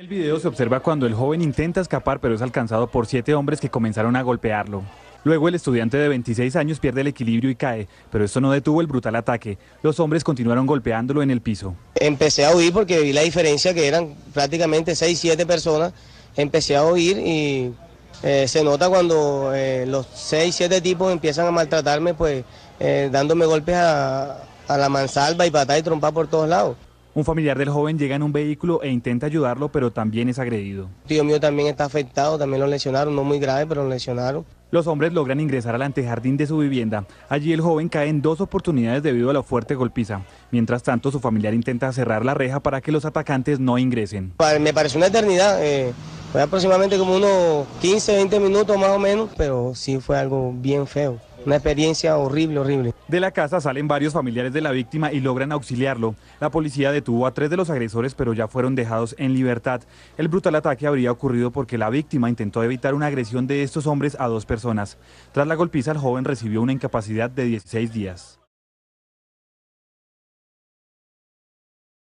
El video se observa cuando el joven intenta escapar pero es alcanzado por siete hombres que comenzaron a golpearlo. Luego el estudiante de 26 años pierde el equilibrio y cae, pero esto no detuvo el brutal ataque. Los hombres continuaron golpeándolo en el piso. Empecé a huir porque vi la diferencia que eran prácticamente 6, siete personas. Empecé a huir y eh, se nota cuando eh, los seis, siete tipos empiezan a maltratarme, pues eh, dándome golpes a, la mansalva y patada y trompa por todos lados. Un familiar del joven llega en un vehículo e intenta ayudarlo, pero también es agredido. Tío mío también está afectado, también lo lesionaron, no muy grave, pero lo lesionaron. Los hombres logran ingresar al antejardín de su vivienda. Allí el joven cae en dos oportunidades debido a la fuerte golpiza. Mientras tanto, su familiar intenta cerrar la reja para que los atacantes no ingresen. Me pareció una eternidad. Eh, fue aproximadamente como unos 15, 20 minutos más o menos, pero sí fue algo bien feo. Una experiencia horrible, horrible. De la casa salen varios familiares de la víctima y logran auxiliarlo. La policía detuvo a tres de los agresores, pero ya fueron dejados en libertad. El brutal ataque habría ocurrido porque la víctima intentó evitar una agresión de estos hombres a dos personas. Tras la golpiza, el joven recibió una incapacidad de 16 días.